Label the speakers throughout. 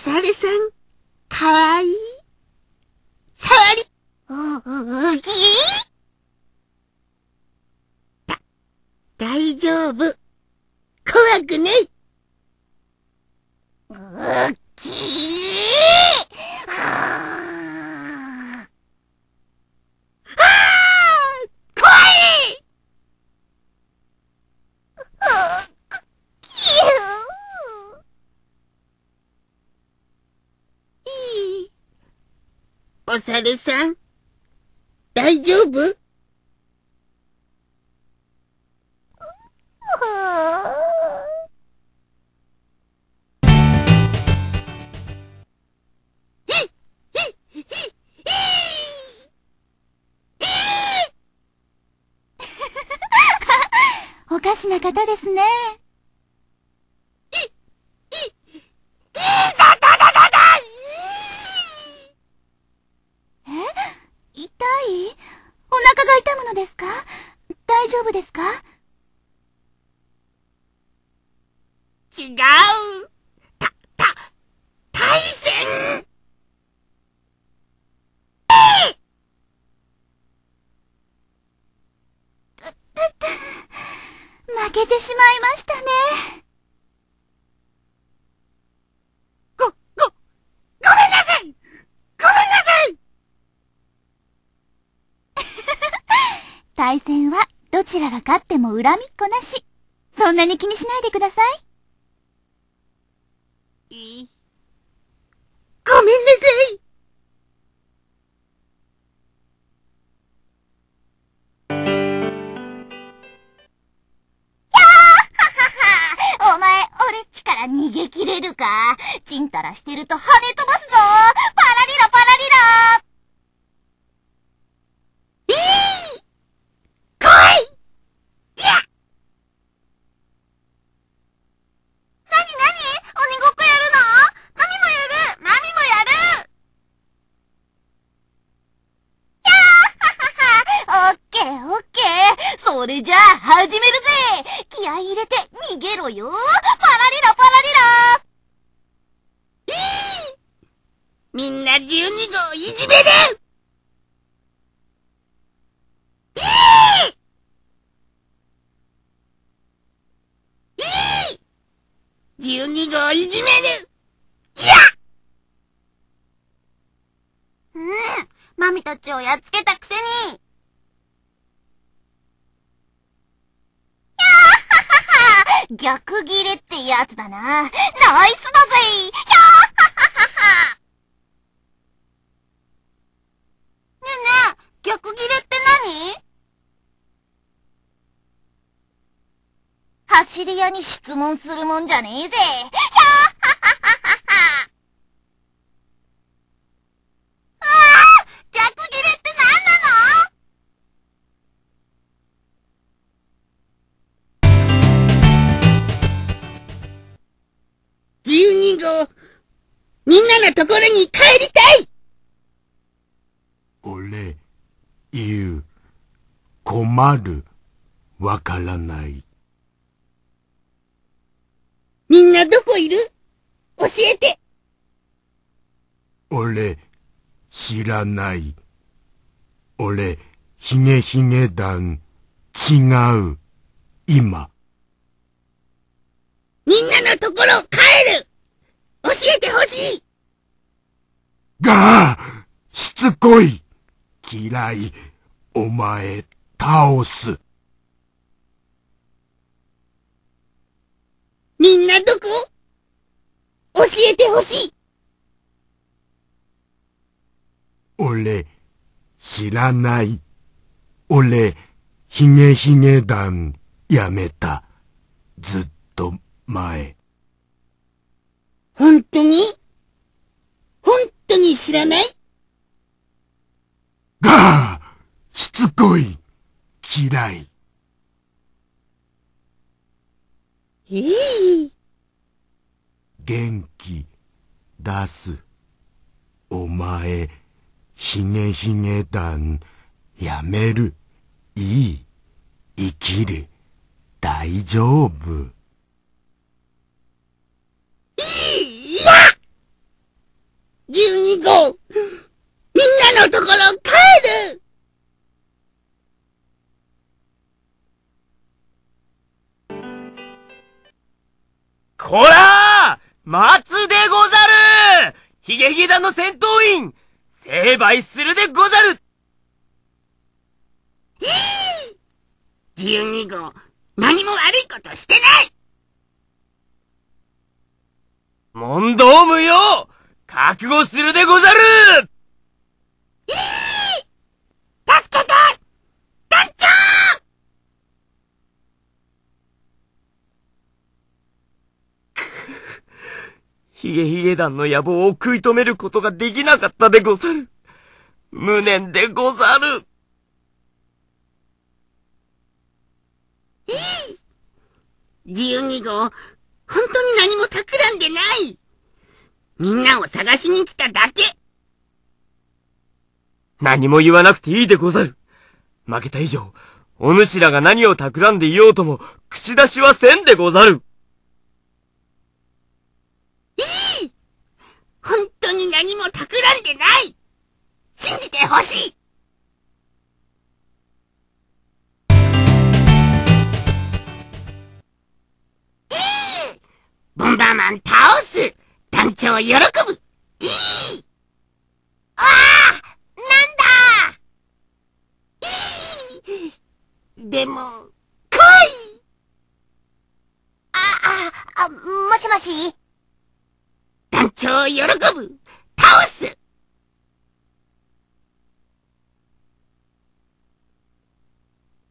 Speaker 1: 笠原さん、かわいい。触り、う、う、ぎだ、大丈夫。怖くねえ。う、ぎー。お猿さん、大丈夫おかしな方ですね。ですか違うた、た、対戦負けてしまいましたね。ん 対戦はどちらが勝っても恨みっこなし。そんなに気にしないでください。ごめんなさい逃げ切れるかちんたらしてると跳ね飛ばすぞそれじゃあ、始めるぜ気合入れて逃げろよパラリラパラリラみんな12号いじめる12号いじめるいやうん、マミたちをやっつけたくせに逆ギレってやつだな。ナイスだぜひゃはははねえねえ、逆ギレって何走り屋に質問するもんじゃねえぜ。みんなのところに帰りたい
Speaker 2: 俺、言う、困る、わからない。
Speaker 1: みんなどこいる教えて。
Speaker 2: 俺、知らない。俺、ひげひげ団、違う、今。みんなのところ帰る
Speaker 1: 教えてほしい
Speaker 2: がしつこい嫌いお前倒すみんなどこ
Speaker 1: 教えてほしい
Speaker 2: 俺知らない俺ヒゲヒゲ団やめたずっと前
Speaker 1: 本当に本当に知らない
Speaker 2: があしつこい嫌い。
Speaker 1: えい
Speaker 2: 元気出す。お前、ひげひげ団、やめる。いい。生きる。大丈夫。
Speaker 1: みんなのところ帰るこらつでござるヒゲヒゲの戦闘員成敗するでござるええ !12 号、何も悪いことしてない問答無用覚悟するでござるいい助けて団長
Speaker 2: ヒゲヒゲ団の野望を食い止めることができなかったでござる。無念でござる。
Speaker 1: いい !12 号、本当に何も企んでないみんなを探しに来ただけ
Speaker 2: 何も言わなくていいでござる。負けた以上、お主らが何を企んでいようとも、口出しはせんでござる。
Speaker 1: いい本当に何も企んでない信じてほしいボンバーマン倒す団長喜ぶいいああなんだいいでも、来いあ、あ、あ、もしもし団長喜ぶ倒す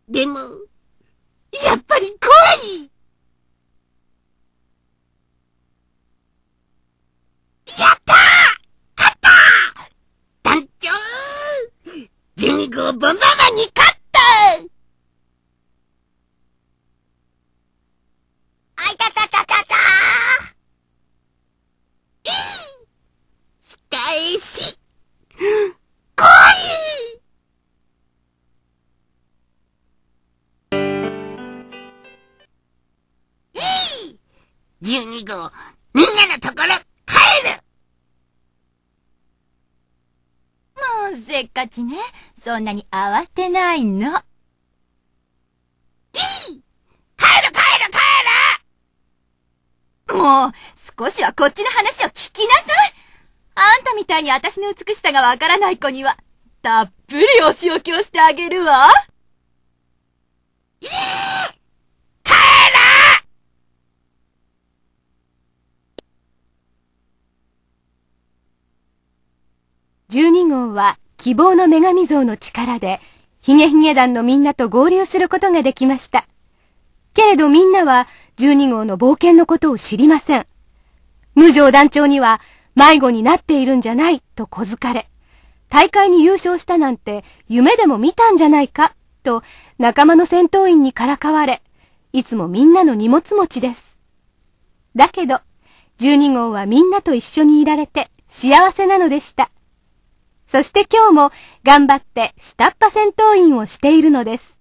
Speaker 1: でも、やっぱり来いボンバーマンに勝ったあいたたたたたい仕返し来いい !12 号、みんなのところせっかちね。そんなに慌てないの。いい帰る帰る帰るもう、少しはこっちの話を聞きなさいあんたみたいに私の美しさがわからない子には、たっぷりお仕置きをしてあげるわ。いい帰るは希望の女神像の力で、ヒゲヒゲ団のみんなと合流することができました。けれどみんなは12号の冒険のことを知りません。無常団長には迷子になっているんじゃないと小づかれ、大会に優勝したなんて夢でも見たんじゃないかと仲間の戦闘員にからかわれ、いつもみんなの荷物持ちです。だけど、12号はみんなと一緒にいられて幸せなのでした。そして今日も頑張って下っ端戦闘員をしているのです。